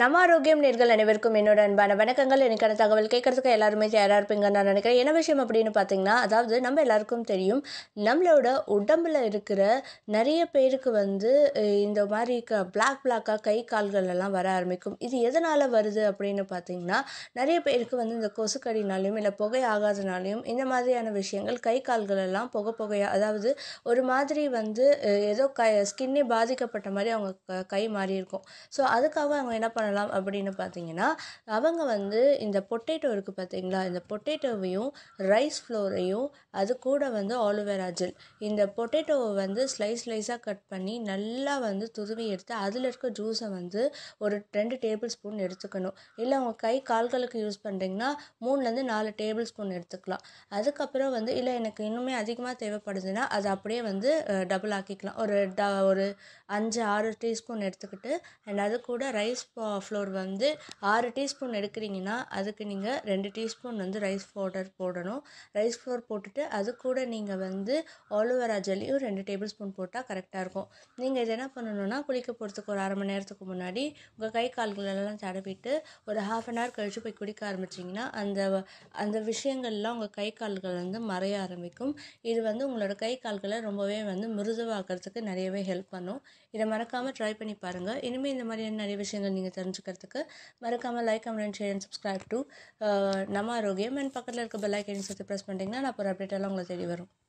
நம்ம ஆரோக்கியம் நேர்கள் அனைவருக்கும் என்னோட அன்பான வணக்கங்கள் எனக்கான தகவல் கேட்கறதுக்கு எல்லாருமே தயாராக இருப்பீங்கன்னு நான் நினைக்கிறேன் என்ன விஷயம் அப்படின்னு பார்த்தீங்கன்னா அதாவது நம்ம எல்லாருக்கும் தெரியும் நம்மளோட உடம்புல இருக்கிற நிறைய பேருக்கு வந்து இந்த மாதிரி க பிளாக் பிளாக்காக கை கால்கள் எல்லாம் வர ஆரம்பிக்கும் இது எதனால் வருது அப்படின்னு பார்த்தீங்கன்னா நிறைய பேருக்கு வந்து இந்த கொசுக்கடினாலையும் இல்லை புகை ஆகாதனாலையும் இந்த மாதிரியான விஷயங்கள் கை கால்கள் எல்லாம் புகை புகையாக அதாவது ஒரு மாதிரி வந்து ஏதோ க ஸ்கின்னே பாதிக்கப்பட்ட மாதிரி அவங்க கை மாறி இருக்கும் ஸோ அதுக்காக அவங்க என்ன பண்ணலாம் அப்படின்னு பார்த்தீங்கன்னா அவங்க வந்து இந்த பொட்டேட்டோ இருக்குது பார்த்தீங்களா இந்த பொட்டேட்டோவையும் ரைஸ் ஃப்ளோரையும் அது கூட வந்து ஆலுவேரா ஜெல் இந்த பொட்டேட்டோவை வந்து ஸ்லைஸ் ஸ்லைஸாக கட் பண்ணி நல்லா வந்து துருவி எடுத்து அதில் இருக்க ஜூஸை வந்து ஒரு ரெண்டு டேபிள் ஸ்பூன் எடுத்துக்கணும் இல்லை உங்கள் கை கால்களுக்கு யூஸ் பண்ணுறீங்கன்னா மூணுலேருந்து நாலு டேபிள் ஸ்பூன் எடுத்துக்கலாம் அதுக்கப்புறம் வந்து இல்லை எனக்கு இன்னுமே அதிகமாக தேவைப்படுதுன்னா அதை அப்படியே வந்து டபுள் ஆக்கிக்கலாம் ஒரு ட ஒரு அஞ்சு ஆறு டீஸ்பூன் எடுத்துக்கிட்டு அண்ட் அது கூட ரைஸ் பா ஃப்ளோர் வந்து ஆறு டீஸ்பூன் எடுக்கிறீங்கன்னா அதுக்கு நீங்கள் ரெண்டு டீஸ்பூன் வந்து ரைஸ் பவுடர் போடணும் ரைஸ் ஃப்ளோர் போட்டுட்டு அது கூட நீங்கள் வந்து ஆலோவேரா ஜெல்லியும் ரெண்டு டேபிள் ஸ்பூன் போட்டால் கரெக்டாக இருக்கும் நீங்கள் இது என்ன பண்ணணும்னா குளிக்க போகிறதுக்கு ஒரு அரை மணி நேரத்துக்கு முன்னாடி உங்கள் கை கால்களெல்லாம் தடவிட்டு ஒரு ஹாஃப் அன் ஹவர் கழித்து போய் குடிக்க ஆரம்பிச்சிங்கன்னா அந்த அந்த விஷயங்கள்லாம் உங்கள் கை கால்கள் வந்து மறைய ஆரம்பிக்கும் இது வந்து உங்களோட கை கால்களை ரொம்பவே வந்து மிருதுவாக்குறதுக்கு நிறையவே ஹெல்ப் பண்ணும் இதை மறக்காமல் ட்ரை பண்ணி பாருங்கள் இனிமேல் இந்த மாதிரியான நிறைய விஷயங்கள் நீங்கள் தெரிஞ்சுக்கிறதுக்கு மறக்காமல் like comment share and subscribe to நம்ம ஆரோக்கியம் அண்ட் பக்கத்தில் இருக்க பெல் ஐக்கனையும் சேர்த்து ப்ரெஸ் பண்ணிட்டீங்கன்னா நான் அப்புறம் அப்டேட் எல்லாம் உங்களுக்கு தேடி வரும்